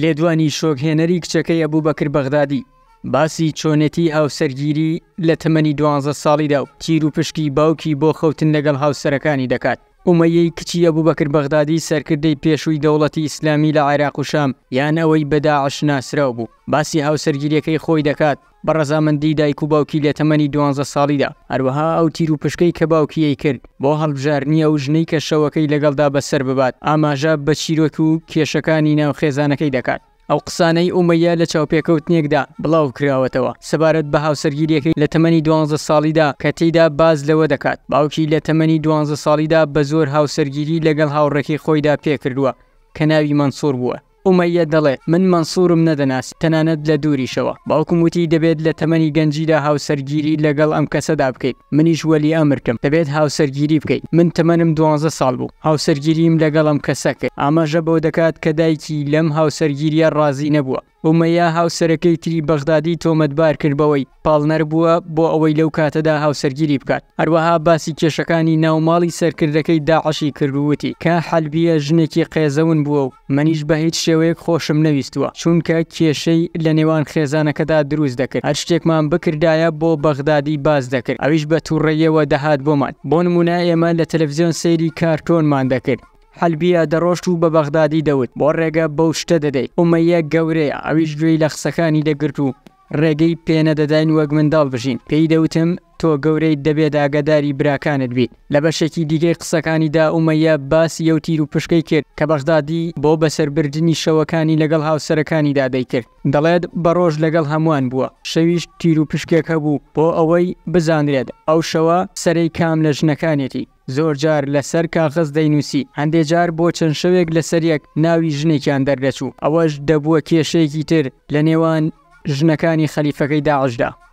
لێدوانی شۆکهێنەری کچەکەی ئەبوو بەکرد بەغدادی باسی چۆنێتی هاوسەرگیری لە تەمەنی دوانزە ساڵیدا و تیر و پشکی باوکی بۆ خەوتن لەگەڵ هاوسەرەکانی دەکات ئومەیەی کچی ئەبوو بەکرد بەغدادی سەرکردەی پێشووی دەوڵەتی ئیسلامی لە عێراق و شام یان ئەوەی بەداعش ناسراو بوو باسی هاوسەرگیریەکەی خۆی دەکات بە ڕەزامەندی دایک و باوکی لە تەمەنی دوانزە ساڵیدا هەروەها ئەو تیر و پشکەی کە باوکیەی کرد بۆ هەڵبژارنیە و ژنەی کە شەوەکەی لەگەڵدا بەسەر ببات ئاماژە بە چیرۆک و کێشەکانی ناو خێزانەکەی دەکات ئەو قسانەی ئومەیە لە چاوپێکەوتنێکدا بڵاو کراوەتەوە سەبارەت بە هاوسەرگیریەکەی لە تەمەنی دوانزە ساڵیدا کە تێیدا باز لەوە دەکات باوکی لە تەمەنی دوانزە ساڵیدا بە زۆر هاوسەرگیری لەگەڵ هاوڕێکی خۆیدا پێکردووە کە ناوی منسۆر بووە ئومەە دەڵێ من منسوورم نەدەناسی تەنانەت لە دووریشەوە باوکم وتی دەبێت لە تەمەنی گەنجیدا هاوسەرگیری لەگەڵ ئەم کەسەدا بکەیت منیش وەلی ئەمرکەم دەبێت هاوسەرگیری بکەیت من تەمەنم دوانزە ساڵ بوو هاوسەرگیریم لەگەڵم کەسەکە ئاماژە بۆ دەکات کە دایکی لەم هاوسەرگیریە ڕازی نەبووە ئومەیا هاوسەرەکەی تری بەغدادی تۆمەتبار کردبەوەی پاڵنەر بووە بۆ ئەوەی لەو کاتەدا هاوسەرگیری بکات هەروەها باسی کێشەکانی ناوماڵی سەرکردەکەی داعشی کردووتی کە حەلبیە ژنێکی قێزەون بووە و منیش بە هیچ شێوەیەک خۆشم نەویستووە چونکە کێشەی لە نێوان خێزانەکەدا دروست دەکرد هەر شتێکمان بکردایە بۆ بەغدادی باز دەکرد ئەویش بە تووڕێیەوە دەهات بۆمان بۆ نمونە ئێمە لە تەلەڤزیۆن سەیری کارتۆنمان دەکرد حلبیە دەڕۆشت و بە بەغدادی دەوت بۆ ڕێگە بەو شتە دەدەیت ئومەیە گەورەیە ئەویش گوێی لە قسەکانی دەگرت و ڕێگەی پێنەدەداین وەک منداڵ بژین پێی دەوتم تۆ گەورەی دەبێت ئاگاداری براکانت بیت لە بەشێکی دیگەی قسەکانیدا ئومەیە باسی ئەو تیر و پشکەی کرد کە بەشدادی بۆ بەسەربردننی شەوەکانی لەگەڵ هاوسەرەکانیدا دەیکرد دەڵێت بەڕۆژ لەگەڵ هەمووان بووە شەویش تیر و پشکێکە بوو بۆ ئەوەی بزانرێت ئەو شەوە سەرەی کام لە ژنەکانێتی زۆر جار لەسەر کاغز دەینووسی هەندێ جار بۆ چەند شەوێک لە سەرەک ناوی ژنێکیان دەردەچوو ئەوەش دەبووە کێشەیەکی تر لە نێوان خليفة خەلیفەکەی داعشدا